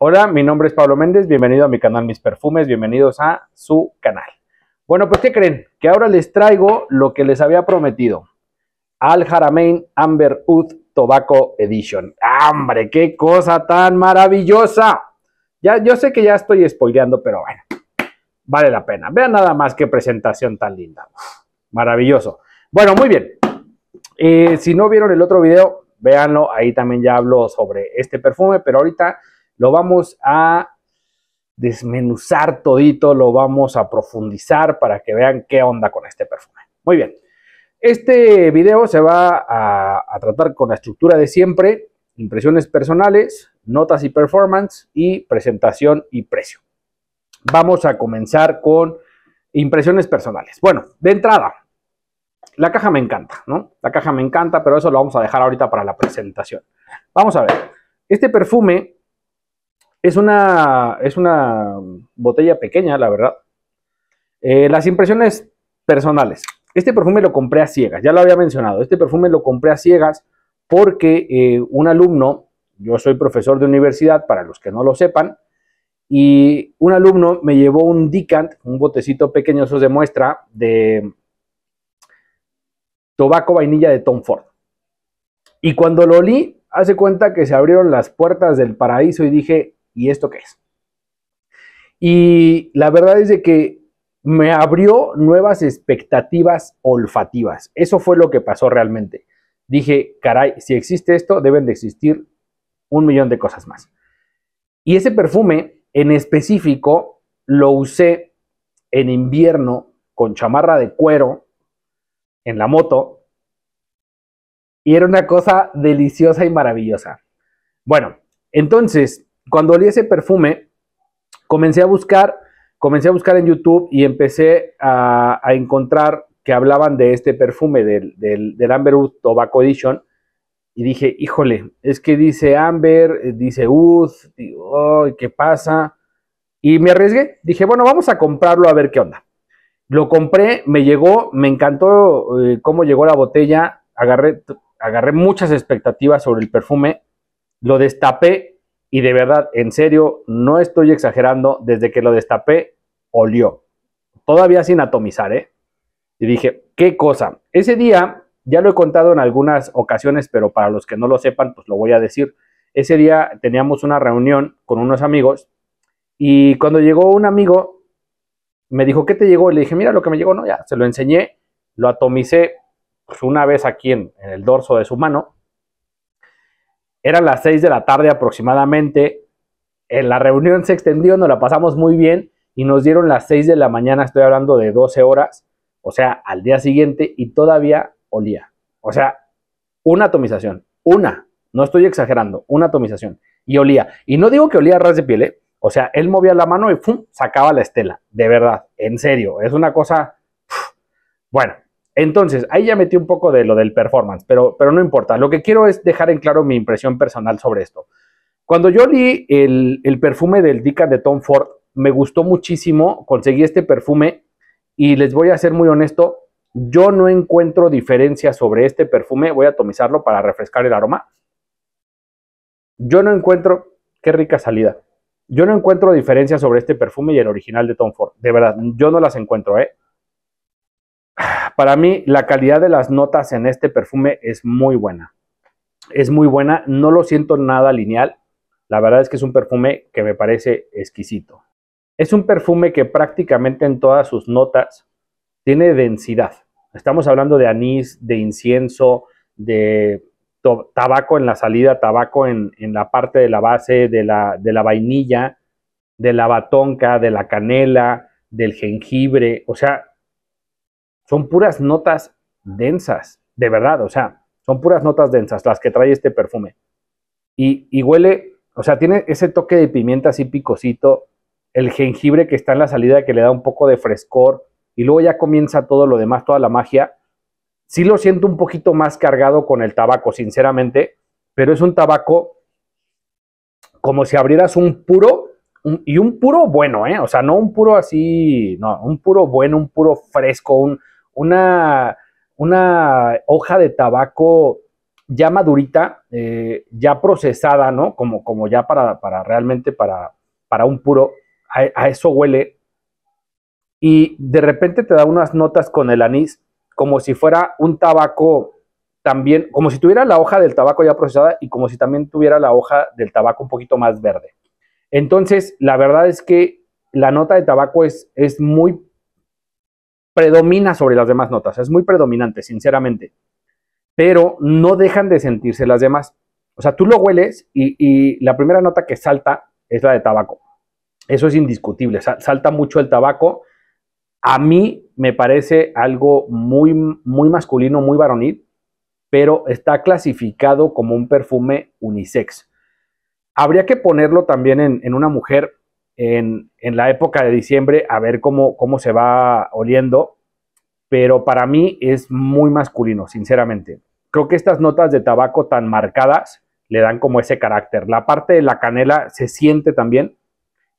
Hola, mi nombre es Pablo Méndez, bienvenido a mi canal Mis Perfumes, bienvenidos a su canal. Bueno, pues ¿qué creen? Que ahora les traigo lo que les había prometido. Al Haramain Amber Oud Tobacco Edition. ¡Hombre, qué cosa tan maravillosa! Ya, yo sé que ya estoy spoileando, pero bueno, vale la pena. Vean nada más qué presentación tan linda. maravilloso. Bueno, muy bien. Eh, si no vieron el otro video, véanlo. Ahí también ya hablo sobre este perfume, pero ahorita lo vamos a desmenuzar todito, lo vamos a profundizar para que vean qué onda con este perfume. Muy bien, este video se va a, tratar con la estructura de siempre, impresiones personales, notas y performance y presentación y precio. Vamos a comenzar con impresiones personales. Bueno, de entrada, la caja me encanta, ¿no? La caja me encanta, pero eso lo vamos a dejar ahorita para la presentación. Vamos a ver. Este perfume es una, es una botella pequeña, la verdad. Eh, las impresiones personales. Este perfume lo compré a ciegas, ya lo había mencionado. Este perfume lo compré a ciegas porque eh, un alumno, yo soy profesor de universidad, para los que no lo sepan, y un alumno me llevó un decant, un botecito pequeño, eso de muestra, de tobaco vainilla de Tom Ford. Y cuando lo olí, hace cuenta que se abrieron las puertas del paraíso y dije, ¿y esto qué es? Y la verdad es de que me abrió nuevas expectativas olfativas. Eso fue lo que pasó realmente. Dije, caray, si existe esto, deben de existir un millón de cosas más. Y ese perfume en específico lo usé en invierno con chamarra de cuero en la moto y era una cosa deliciosa y maravillosa. Bueno, entonces cuando olí ese perfume, comencé a buscar, comencé a buscar en YouTube y empecé a, encontrar que hablaban de este perfume, del, Amber del Tobacco Edition, y dije, híjole, es que dice Amber, eh, dice Wood, ¿qué pasa? Y me arriesgué, dije, bueno, vamos a comprarlo a ver qué onda. Lo compré, me llegó, me encantó eh, cómo llegó la botella, agarré, agarré muchas expectativas sobre el perfume, lo destapé y de verdad, en serio, no estoy exagerando, desde que lo destapé, olió. Todavía sin atomizar, ¿eh? Y dije, qué cosa. Ese día, ya lo he contado en algunas ocasiones, pero para los que no lo sepan, pues lo voy a decir. Ese día teníamos una reunión con unos amigos y cuando llegó un amigo, me dijo, ¿qué te llegó? Y le dije, mira lo que me llegó, no, ya, se lo enseñé, lo atomicé pues, una vez aquí en el dorso de su mano eran las 6 de la tarde aproximadamente. En eh, la reunión se extendió, nos la pasamos muy bien y nos dieron las 6 de la mañana, estoy hablando de 12 horas, o sea, al día siguiente y todavía olía. O sea, una atomización, una, no estoy exagerando, una atomización y olía. Y no digo que olía a ras de piel, ¿eh? o sea, él movía la mano y sacaba la estela, de verdad, en serio, es una cosa... Bueno, entonces, ahí ya metí un poco de lo del performance, pero, pero no importa. Lo que quiero es dejar en claro mi impresión personal sobre esto. Cuando yo li el, perfume del Dica de Tom Ford, me gustó muchísimo, conseguí este perfume y les voy a ser muy honesto, yo no encuentro diferencia sobre este perfume. Voy a atomizarlo para refrescar el aroma. Yo no encuentro, qué rica salida. Yo no encuentro diferencia sobre este perfume y el original de Tom Ford. De verdad, yo no las encuentro, ¿eh? Para mí, la calidad de las notas en este perfume es muy buena. Es muy buena, no lo siento nada lineal. La verdad es que es un perfume que me parece exquisito. Es un perfume que prácticamente en todas sus notas tiene densidad. Estamos hablando de anís, de incienso, de tabaco en la salida, tabaco en, la parte de la base, de la, de la vainilla, de la batonca, de la canela, del jengibre. O sea, son puras notas densas, de verdad, o sea, son puras notas densas las que trae este perfume. Y, huele, o sea, tiene ese toque de pimienta así picosito, el jengibre que está en la salida que le da un poco de frescor y luego ya comienza todo lo demás, toda la magia. Sí lo siento un poquito más cargado con el tabaco, sinceramente, pero es un tabaco como si abrieras un puro y un puro bueno, ¿eh? O sea, no un puro así, no, un puro bueno, un puro fresco, un, una, hoja de tabaco ya madurita, eh, ya procesada, ¿no? Como, como ya para, para realmente para, para un puro, a, eso huele. Y de repente te da unas notas con el anís, como si fuera un tabaco también, como si tuviera la hoja del tabaco ya procesada y como si también tuviera la hoja del tabaco un poquito más verde. Entonces, la verdad es que la nota de tabaco es, es muy predomina sobre las demás notas, es muy predominante, sinceramente, pero no dejan de sentirse las demás. O sea, tú lo hueles y, la primera nota que salta es la de tabaco. Eso es indiscutible, salta mucho el tabaco. A mí me parece algo muy, muy masculino, muy varonil, pero está clasificado como un perfume unisex. Habría que ponerlo también en, en una mujer en, la época de diciembre a ver cómo, cómo se va oliendo, pero para mí es muy masculino, sinceramente. Creo que estas notas de tabaco tan marcadas le dan como ese carácter. La parte de la canela se siente también,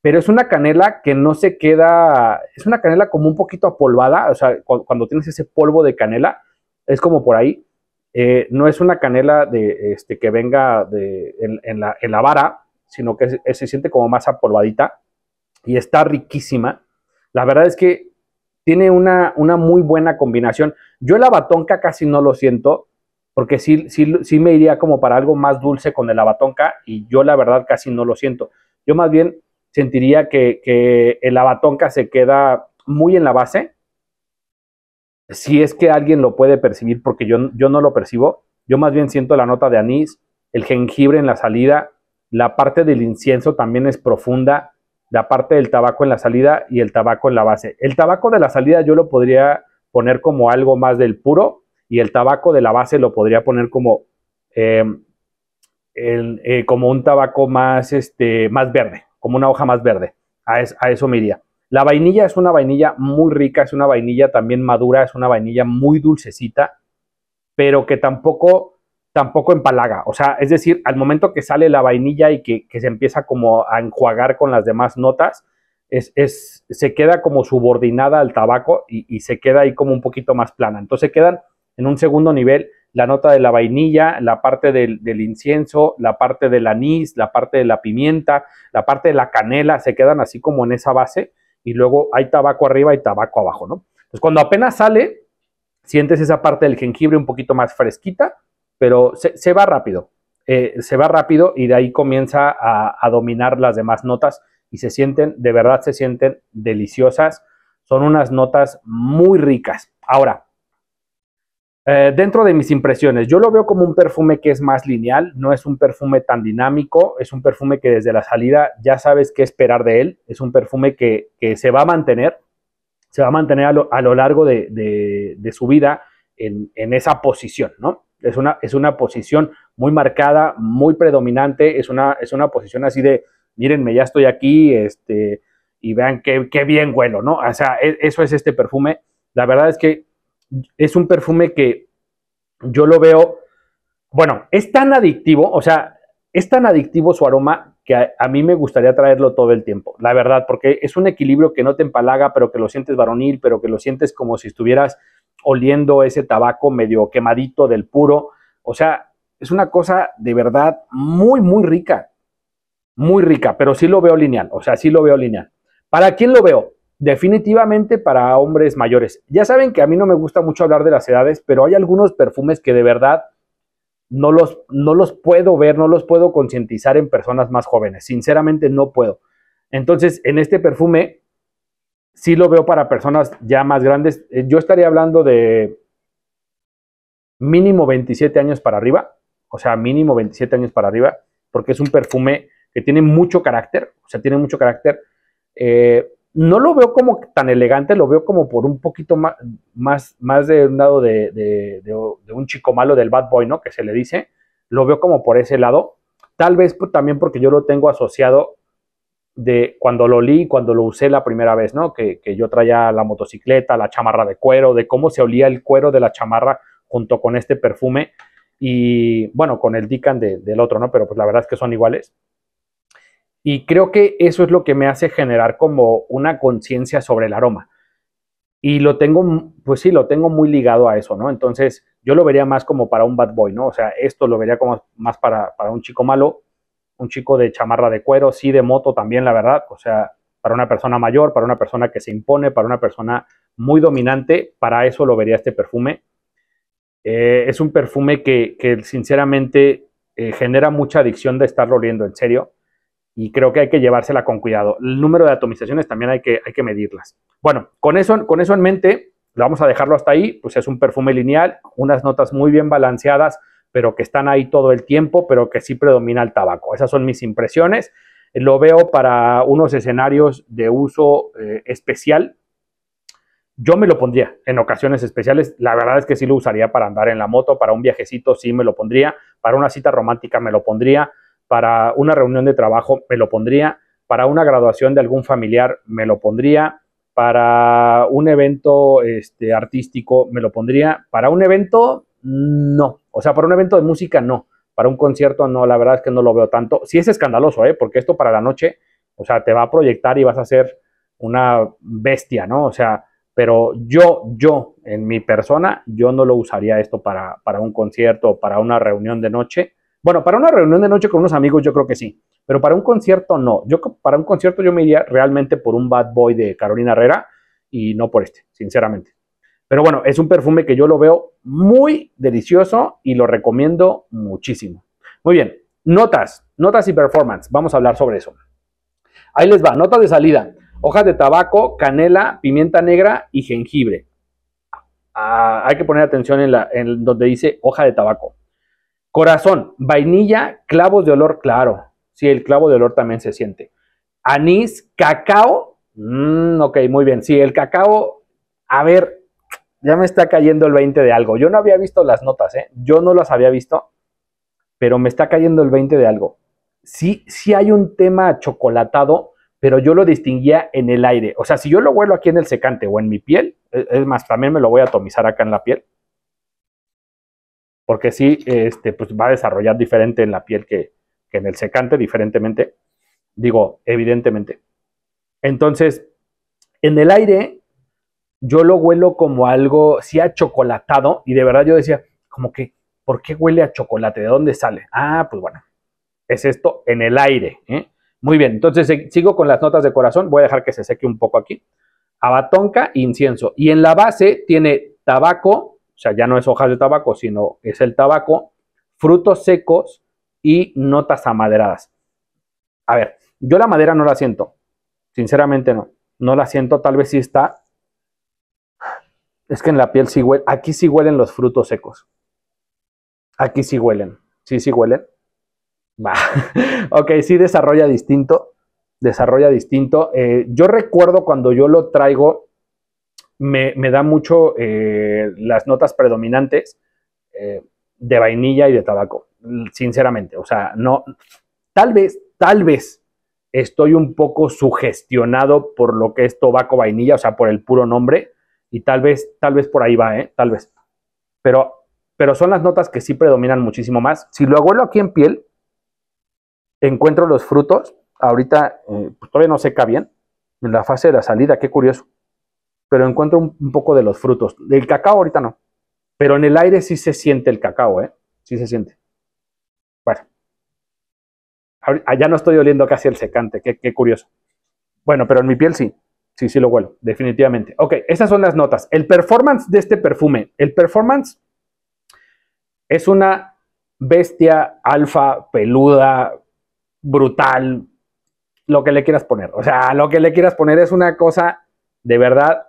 pero es una canela que no se queda, es una canela como un poquito apolvada, o sea, cuando tienes ese polvo de canela, es como por ahí. Eh, no es una canela de, este, que venga de, en, la, vara, sino que se siente como más apolvadita y está riquísima. La verdad es que tiene una, una muy buena combinación. Yo el abatonca casi no lo siento, porque sí, sí, me iría como para algo más dulce con el abatonca y yo la verdad casi no lo siento. Yo más bien sentiría que, que el abatonca se queda muy en la base. Si es que alguien lo puede percibir, porque yo, yo no lo percibo, yo más bien siento la nota de anís, el jengibre en la salida, la parte del incienso también es profunda, la parte del tabaco en la salida y el tabaco en la base. El tabaco de la salida yo lo podría poner como algo más del puro y el tabaco de la base lo podría poner como, eh, eh, como un tabaco más, este, más verde, como una hoja más verde. A, a eso me iría. La vainilla es una vainilla muy rica, es una vainilla también madura, es una vainilla muy dulcecita, pero que tampoco tampoco empalaga. O sea, es decir, al momento que sale la vainilla y que, se empieza como a enjuagar con las demás notas, es, es, se queda como subordinada al tabaco y, se queda ahí como un poquito más plana. Entonces quedan en un segundo nivel la nota de la vainilla, la parte del, del incienso, la parte del anís, la parte de la pimienta, la parte de la canela, se quedan así como en esa base y luego hay tabaco arriba y tabaco abajo, ¿no? Entonces cuando apenas sale, sientes esa parte del jengibre un poquito más fresquita pero se, va rápido, eh, se va rápido y de ahí comienza a, dominar las demás notas y se sienten, de verdad se sienten deliciosas, son unas notas muy ricas. Ahora, eh, dentro de mis impresiones, yo lo veo como un perfume que es más lineal, no es un perfume tan dinámico, es un perfume que desde la salida ya sabes qué esperar de él, es un perfume que, se va a mantener, se va a mantener a lo, largo de, su vida en esa posición, ¿no? es una, es una posición muy marcada, muy predominante, es una, es una posición así de, mírenme, ya estoy aquí, este, y vean qué, bien huelo, ¿no? O sea, e, eso es este perfume. La verdad es que es un perfume que yo lo veo, bueno, es tan adictivo, o sea, es tan adictivo su aroma que a, mí me gustaría traerlo todo el tiempo, la verdad, porque es un equilibrio que no te empalaga, pero que lo sientes varonil, pero que lo sientes como si estuvieras oliendo ese tabaco medio quemadito del puro. O sea, es una cosa de verdad muy, muy rica. Muy rica, pero sí lo veo lineal. O sea, sí lo veo lineal. ¿Para quién lo veo? Definitivamente para hombres mayores. Ya saben que a mí no me gusta mucho hablar de las edades, pero hay algunos perfumes que de verdad no los, no los puedo ver, no los puedo concientizar en personas más jóvenes. Sinceramente no puedo. Entonces, en este perfume sí lo veo para personas ya más grandes. Eh, yo estaría hablando de mínimo 27 años para arriba, o sea, mínimo 27 años para arriba, porque es un perfume que tiene mucho carácter, o sea, tiene mucho carácter. Eh, no lo veo como tan elegante, lo veo como por un poquito más, más, más de un lado de, de, un chico malo del bad boy, ¿no? Que se le dice, lo veo como por ese lado. Tal vez pues, también porque yo lo tengo asociado de cuando lo olí, cuando lo usé la primera vez, ¿no? Que, yo traía la motocicleta, la chamarra de cuero, de cómo se olía el cuero de la chamarra junto con este perfume y, bueno, con el Dican del otro, ¿no? Pero pues la verdad es que son iguales. Y creo que eso es lo que me hace generar como una conciencia sobre el aroma. Y lo tengo, pues sí, lo tengo muy ligado a eso, ¿no? Entonces yo lo vería más como para un bad boy, ¿no? O sea, esto lo vería como más para, para un chico malo un chico de chamarra de cuero, sí de moto también, la verdad, o sea, para una persona mayor, para una persona que se impone, para una persona muy dominante, para eso lo vería este perfume. Eh, es un perfume que, sinceramente eh, genera mucha adicción de estarlo oliendo, en serio, y creo que hay que llevársela con cuidado. El número de atomizaciones también hay que, hay que medirlas. Bueno, con eso, con eso en mente, lo vamos a dejarlo hasta ahí, pues es un perfume lineal, unas notas muy bien balanceadas, pero que están ahí todo el tiempo, pero que sí predomina el tabaco. Esas son mis impresiones. Lo veo para unos escenarios de uso eh, especial. Yo me lo pondría en ocasiones especiales. La verdad es que sí lo usaría para andar en la moto, para un viajecito, sí me lo pondría. Para una cita romántica, me lo pondría. Para una reunión de trabajo, me lo pondría. Para una graduación de algún familiar, me lo pondría. Para un evento este, artístico, me lo pondría. Para un evento, no, o sea, para un evento de música no, para un concierto no, la verdad es que no lo veo tanto. Sí es escandaloso, ¿eh? Porque esto para la noche, o sea, te va a proyectar y vas a ser una bestia, ¿no? O sea, pero yo, yo, en mi persona, yo no lo usaría esto para, para un concierto o para una reunión de noche. Bueno, para una reunión de noche con unos amigos yo creo que sí, pero para un concierto no. Yo para un concierto yo me iría realmente por un bad boy de Carolina Herrera y no por este, sinceramente. Pero bueno, es un perfume que yo lo veo muy delicioso y lo recomiendo muchísimo. Muy bien, notas, notas y performance. Vamos a hablar sobre eso. Ahí les va, notas de salida. Hojas de tabaco, canela, pimienta negra y jengibre. Ah, hay que poner atención en, donde dice hoja de tabaco. Corazón, vainilla, clavos de olor claro. Sí, el clavo de olor también se siente. Anís, cacao. Mm, ok, muy bien. Sí, el cacao. A ver, ya me está cayendo el 20 de algo. Yo no había visto las notas, ¿eh? Yo no las había visto, pero me está cayendo el 20 de algo. Sí, sí hay un tema chocolatado, pero yo lo distinguía en el aire. O sea, si yo lo huelo aquí en el secante o en mi piel, e, es más, también me lo voy a atomizar acá en la piel. Porque sí, este, pues va a desarrollar diferente en la piel que en el secante, diferentemente. Digo, evidentemente. Entonces, en el aire yo lo huelo como algo, sí, chocolatado y de verdad yo decía, como que, ¿por qué huele a chocolate? ¿De dónde sale? Ah, pues bueno, es esto en el aire. ¿eh? Muy bien, entonces eh, sigo con las notas de corazón, voy a dejar que se seque un poco aquí. Abatonca, incienso. Y en la base tiene tabaco, o sea, ya no es hojas de tabaco, sino es el tabaco, frutos secos y notas amaderadas. A ver, yo la madera no la siento, sinceramente no. No la siento, tal vez sí está es que en la piel sí huele. Aquí sí huelen los frutos secos. Aquí sí huelen. Sí, sí huelen. Va. ok, sí desarrolla distinto. Desarrolla distinto. Eh, yo recuerdo cuando yo lo traigo, me, da mucho eh, las notas predominantes eh, de vainilla y de tabaco. Sinceramente. O sea, no. Tal vez, tal vez estoy un poco sugestionado por lo que es tabaco vainilla, o sea, por el puro nombre y tal vez, tal vez por ahí va, ¿eh? tal vez. Pero, pero son las notas que sí predominan muchísimo más. Si lo abuelo aquí en piel, encuentro los frutos. Ahorita eh, pues, todavía no seca bien, en la fase de la salida, qué curioso. Pero encuentro un, poco de los frutos. Del cacao ahorita no. Pero en el aire sí se siente el cacao, ¿eh? Sí se siente. Bueno. Allá ah, no estoy oliendo casi el secante, qué curioso. Bueno, pero en mi piel sí. Sí, sí lo huelo, definitivamente. Ok, esas son las notas. El performance de este perfume. El performance es una bestia alfa, peluda, brutal, lo que le quieras poner. O sea, lo que le quieras poner es una cosa de verdad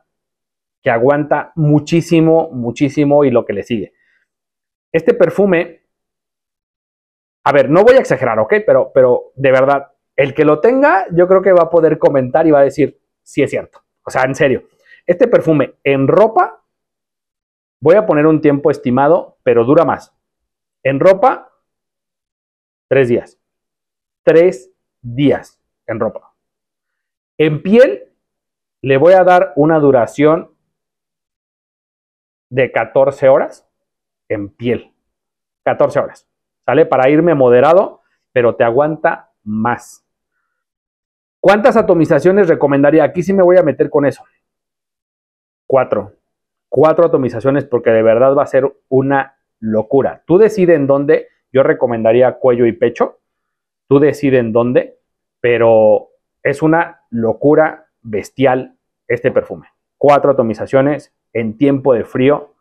que aguanta muchísimo, muchísimo y lo que le sigue. Este perfume, a ver, no voy a exagerar, ¿ok? Pero, pero de verdad, el que lo tenga, yo creo que va a poder comentar y va a decir, sí es cierto. O sea, en serio, este perfume en ropa, voy a poner un tiempo estimado, pero dura más. En ropa, tres días. Tres días en ropa. En piel, le voy a dar una duración de 14 horas en piel. 14 horas. ¿Sale? Para irme moderado, pero te aguanta más. ¿Cuántas atomizaciones recomendaría? Aquí sí me voy a meter con eso. Cuatro. Cuatro atomizaciones porque de verdad va a ser una locura. Tú decides en dónde. Yo recomendaría cuello y pecho. Tú decides en dónde. Pero es una locura bestial este perfume. Cuatro atomizaciones en tiempo de frío.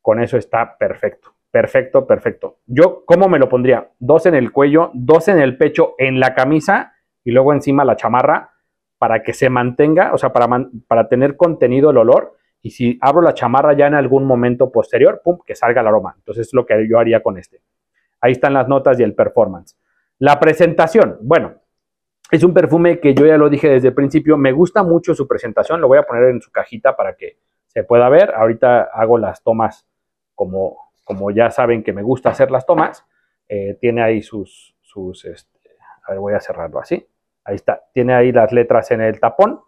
Con eso está perfecto. Perfecto, perfecto. Yo, ¿cómo me lo pondría? Dos en el cuello, dos en el pecho, en la camisa y luego encima la chamarra para que se mantenga, o sea, para, para tener contenido el olor y si abro la chamarra ya en algún momento posterior, pum, que salga el aroma. Entonces es lo que yo haría con este. Ahí están las notas y el performance. La presentación, bueno, es un perfume que yo ya lo dije desde el principio, me gusta mucho su presentación, lo voy a poner en su cajita para que se pueda ver. Ahorita hago las tomas como, como ya saben que me gusta hacer las tomas. Eh, tiene ahí sus, sus este, a ver, voy a cerrarlo así. Ahí está, tiene ahí las letras en el tapón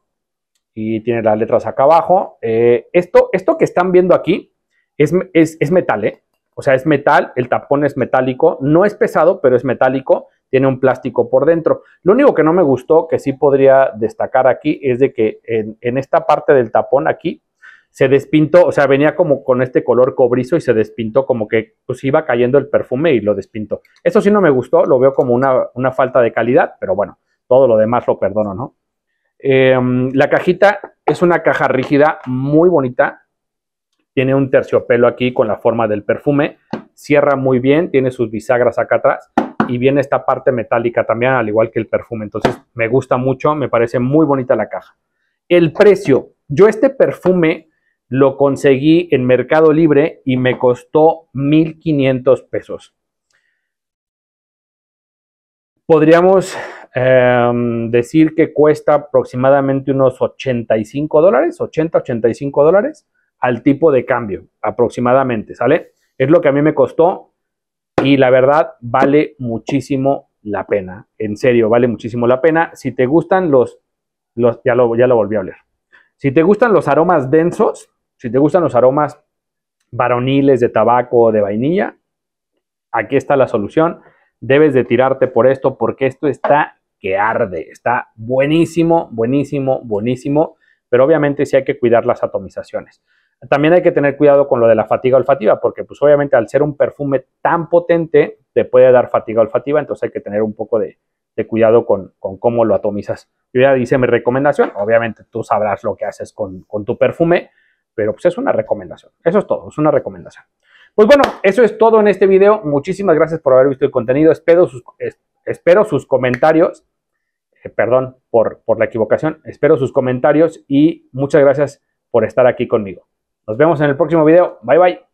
y tiene las letras acá abajo. Eh, esto, esto que están viendo aquí es, es, es metal, ¿eh? O sea, es metal, el tapón es metálico, no es pesado, pero es metálico, tiene un plástico por dentro. Lo único que no me gustó, que sí podría destacar aquí, es de que en, esta parte del tapón aquí se despintó, o sea, venía como con este color cobrizo y se despintó como que pues iba cayendo el perfume y lo despintó. Eso sí no me gustó, lo veo como una falta de calidad, pero bueno, todo lo demás lo perdono, ¿no? Em, la cajita es una caja rígida muy bonita. Tiene un terciopelo aquí con la forma del perfume. Cierra muy bien, tiene sus bisagras acá atrás y viene esta parte metálica también, al igual que el perfume. Entonces me gusta mucho, me parece muy bonita la caja. El precio. Yo este perfume lo conseguí en Mercado Libre y me costó 1.500 pesos. Podríamos Em, decir que cuesta aproximadamente unos 85 dólares, 80, 85 dólares al tipo de cambio, aproximadamente, ¿sale? Es lo que a mí me costó y la verdad vale muchísimo la pena, en serio, vale muchísimo la pena. Si te gustan los, ya, lo, ya lo volví a leer. si te gustan los aromas densos, si te gustan los aromas varoniles de tabaco o de vainilla, aquí está la solución. Debes de tirarte por esto porque esto está que arde. Está buenísimo, buenísimo, buenísimo, pero obviamente sí hay que cuidar las atomizaciones. También hay que tener cuidado con lo de la fatiga olfativa, porque pues obviamente al ser un perfume tan potente te puede dar fatiga olfativa, entonces hay que tener un poco de, cuidado con, cómo lo atomizas. Yo ya hice mi recomendación, obviamente tú sabrás lo que haces con, tu perfume, pero pues es una recomendación. Eso es todo, es una recomendación. Pues bueno, eso es todo en este video. Muchísimas gracias por haber visto el contenido. Espero espero sus comentarios. Eh, perdón por, por la equivocación. Espero sus comentarios y muchas gracias por estar aquí conmigo. Nos vemos en el próximo video. Bye bye.